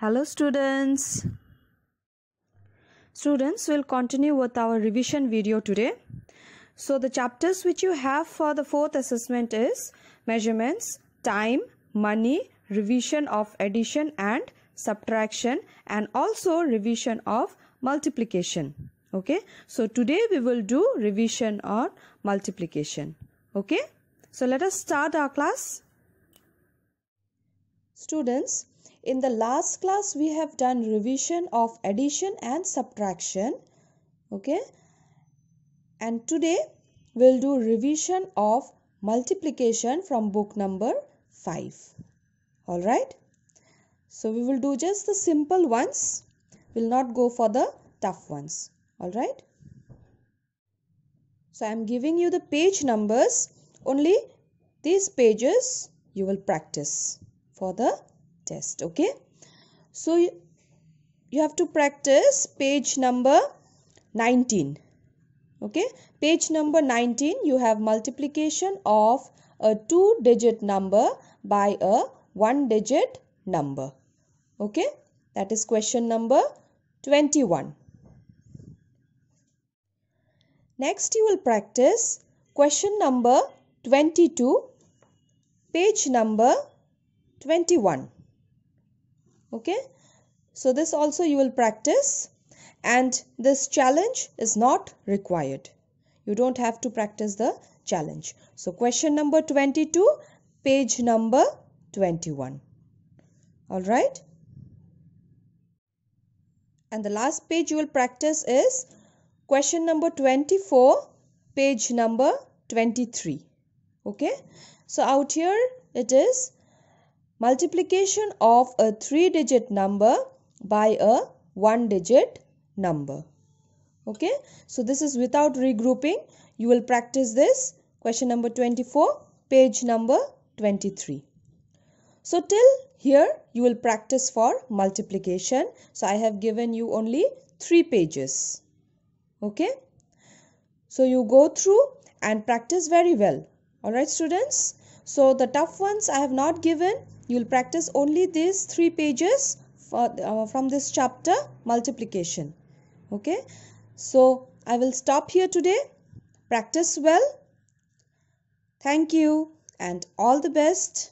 Hello students. Students will continue with our revision video today. So the chapters which you have for the fourth assessment is measurements, time, money, revision of addition and subtraction and also revision of multiplication. Okay. So today we will do revision or multiplication. Okay. So let us start our class. Students, in the last class we have done revision of addition and subtraction. Okay. And today we'll do revision of multiplication from book number 5. Alright. So we will do just the simple ones. We'll not go for the tough ones. Alright. So I am giving you the page numbers. Only these pages you will practice for the test okay so you, you have to practice page number 19 okay page number 19 you have multiplication of a two digit number by a one digit number okay that is question number 21 next you will practice question number 22 page number 21 okay so this also you will practice and this challenge is not required you don't have to practice the challenge so question number 22 page number 21 all right and the last page you will practice is question number 24 page number 23 okay so out here it is multiplication of a three-digit number by a one-digit number. Okay, so this is without regrouping. You will practice this. Question number 24, page number 23. So till here you will practice for multiplication. So I have given you only three pages. Okay. So you go through and practice very well. Alright students. So the tough ones I have not given. You will practice only these three pages for, uh, from this chapter multiplication. Okay. So I will stop here today. Practice well. Thank you and all the best.